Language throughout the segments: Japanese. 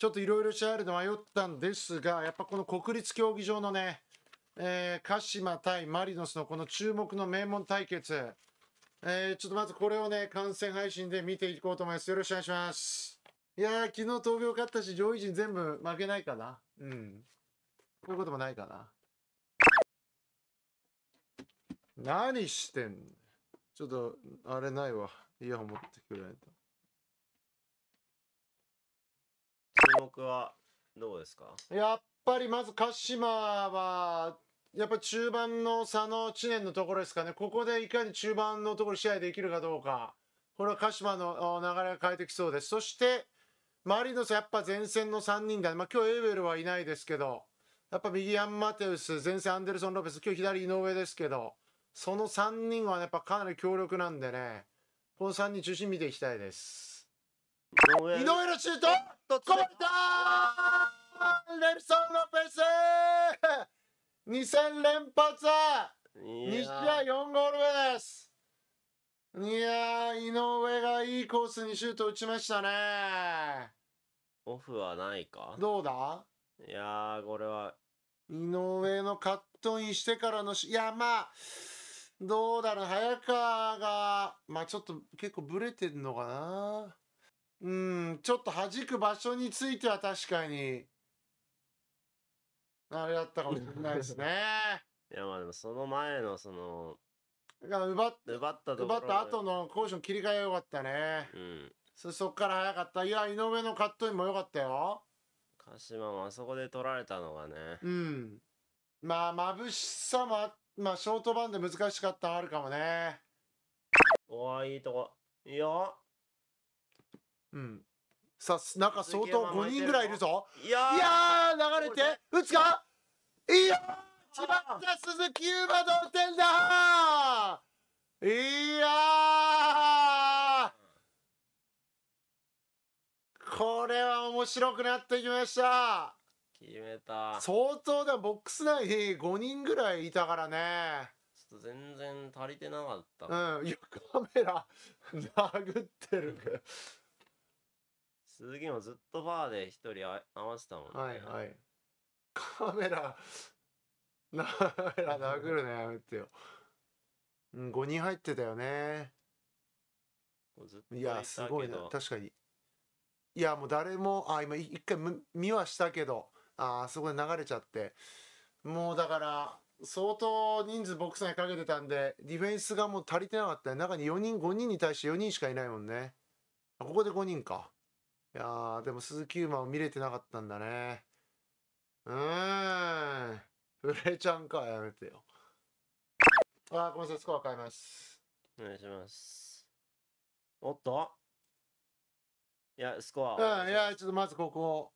ちょっといろいろ調べるの迷ったんですが、やっぱこの国立競技場のね、えー、鹿島対マリノスのこの注目の名門対決、えー、ちょっとまずこれをね、観戦配信で見ていこうと思います。よろしくお願いします。いやー、昨日東京勝ったし、上位陣全部負けないかな。うん。こういうこともないかな。何してんちょっと、あれないわ。イヤホン持ってくれないと。目はどうですかやっぱりまず鹿島はやっぱ中盤の差の知念のところですかね、ここでいかに中盤のところ試合できるかどうか、これは鹿島の流れが変えてきそうです。そして、マリノスやっぱ前線の3人だね、まあ、今日エーベルはいないですけど、やっぱ右アン・マテウス、前線アンデルソン・ロペス、今日左井上ですけど、その3人は、やっぱかなり強力なんでね、この3人中心見ていきたいです。井上のシュートこぼれたレルソン・ロペス2戦連発2試合4ゴールですいや井上がいいコースにシュート打ちましたねオフはないかどうだいやこれは井上のカットインしてからのいやまあどうだろう早川がまあちょっと結構ブレてんのかなうん、ちょっと弾く場所については確かに、あれだったかもしれないですね。いや、まあでもその前の、その、奪っ奪った奪った後の攻守の切り替え良かったね。うん。そ、そっから早かった。いや、井上のカットインも良かったよ。鹿島もあそこで取られたのがね。うん。まあ、眩しさもあ、まあ、ショートバンで難しかったあるかもね。おわ、いいとこ。いいよ。うんさあ中相当5人ぐらいいるぞいや流れて打つかいや決まった鈴木優馬同点だいやこれは面白くなってきました決めた相当だボックス内に5人ぐらいいたからねちょっと全然足りてなかったうんカメラ 殴ってる鈴木もずっとバーで一人あ合わせたもんね。はいはい。カメラ、カメラ殴るのやめてよ。うん、5人入ってたよね。いや、すごいな。確かに。いや、もう誰も、あ、今一回見はしたけど、あ、そこで流れちゃって。もうだから、相当人数ボックス内かけてたんで、ディフェンスがもう足りてなかった、中に4人、5人に対して4人しかいないもんね。ここで5人か。いやー、でも鈴木優馬を見れてなかったんだね。うーん。フレちゃんか、やめてよ。あー、ごめんなさい、スコア変えます。お願いします。おっといや、スコア。うん、いや、ちょっとまずここ。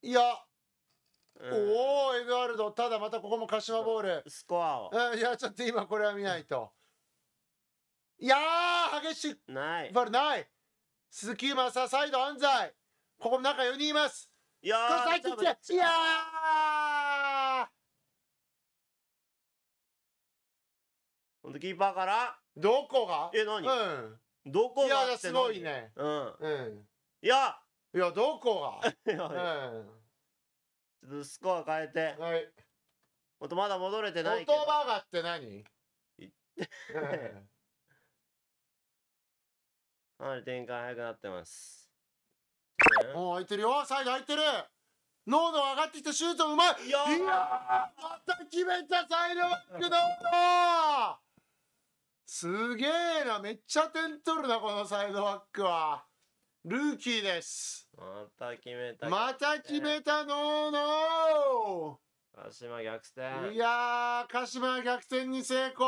いや、うん、おおエドワルドただまたここも鹿島ボールスコアを、うん、いやちょっと今これは見ないといや激しいないファルない鈴木優馬さサイド安西ここ中4人いますいやーいやーキーパーからどこがえ何、うん、どこがいやすごいねうん、うん、いやいやどこが うん、ちょっとスコア変えてはいまだ戻れてないけど言葉がって何うんはい、展開早くなってます。もう空いてるよ。サイド空いてる。ノー上がってきたシュートうまい。いやまた決めたサイドバックノすげえな。めっちゃ点取るな、このサイドバックは。ルーキーです。また決めた。また決めたノーノー。鹿島逆転。いや鹿島逆転に成功。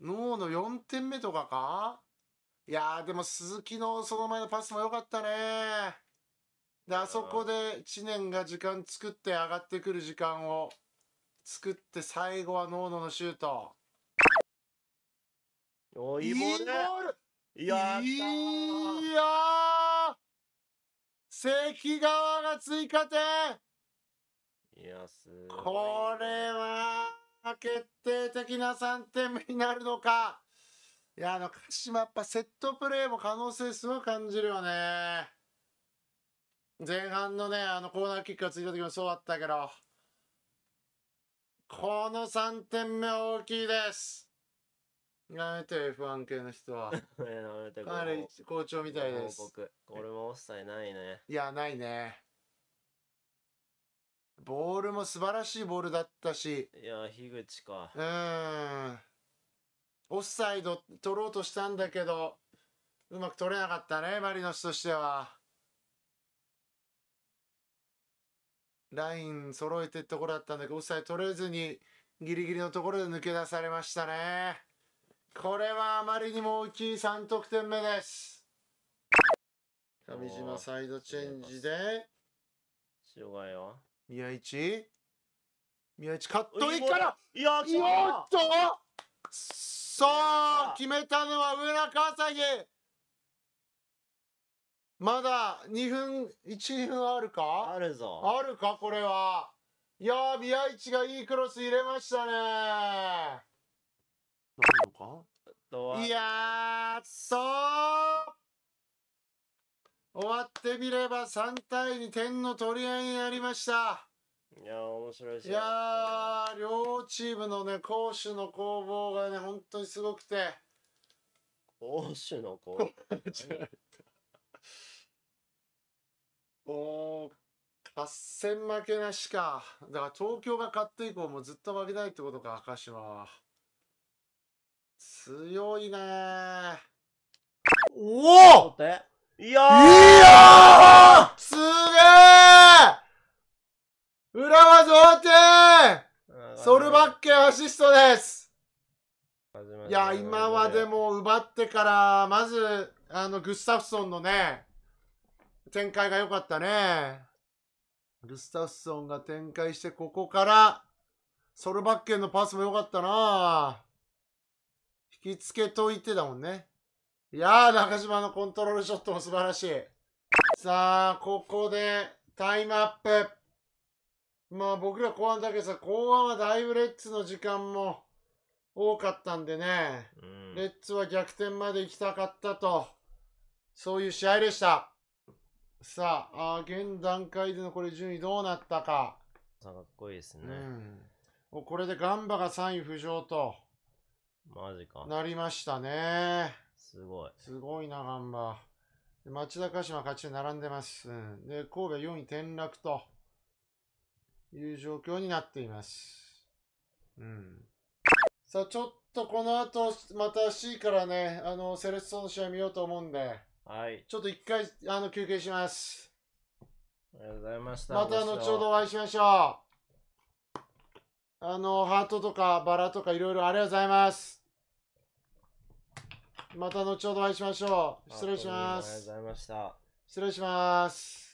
ノーの4点目とかかいやー、でも鈴木のその前のパスも良かったね。で、あそこで知念が時間作って上がってくる時間を作って最後はノーノのシュート。おいいボールいやー関川が追加点いやすこれは決定的な3点目になるのかいや、あの、鹿島やっぱセットプレーも可能性すごい感じるよね。前半のね、あのコーナーキックがついた時もそうだったけど、この3点目大きいです。やめてよ、F1 系の人は。かなり好調みたいです。これもオフサイないね。いや、ないね。ボールも素晴らしいボールだったし。いや、樋口か。うん。オフサイド取ろうとしたんだけど、うまく取れなかったね、マリノスとしては。ライン揃えてってところだったんだけど、オフサイド取れずに、ギリギリのところで抜け出されましたね。これはあまりにも大きい3得点目です。上島サイドチェンジで。塩がよ。宮市宮市カットインからいやおっとそう決めたのは上中朝日まだ2分1分あるかあるぞあるかこれはいやー宮市がいいクロス入れましたねいやそう終わってみれば3対2点の取り合いになりましたいや面白いいや両チームのね攻守の攻防がね本当にすごくて攻守の攻防おー、合 戦負けなしかだから東京が勝って以降もずっと負けないってことか鹿島は強いねおおいやいや浦和贈呈ソルバッケアシストですいや、今はでも奪ってから、まず、あの、グスタフソンのね、展開が良かったね。グスタフソンが展開して、ここから、ソルバッケンのパスも良かったな引きつけといてだもんね。いやー、中島のコントロールショットも素晴らしい。さあ、ここで、タイムアップ。まあ僕ら後半だけどさ、後半はだいぶレッツの時間も多かったんでね、うん、レッツは逆転まで行きたかったと、そういう試合でした。さあ、あ現段階でのこれ順位どうなったか。かっこいいですね。うん、これでガンバが3位浮上と。マジか。なりましたね。すごい。すごいな、ガンバ。町田鹿島勝ちで並んでます。うん、で、神戸4位転落と。いう状況になっています。うん。さあ、ちょっとこの後、また C からね、あの、セレッソの試合見ようと思うんで、はい。ちょっと一回、あの、休憩します。ありがとうございました。また後ほどお会いしましょう。あの、ハートとかバラとかいろいろありがとうございます。また後ほどお会いしましょう。失礼します。ありがとうございました。失礼します。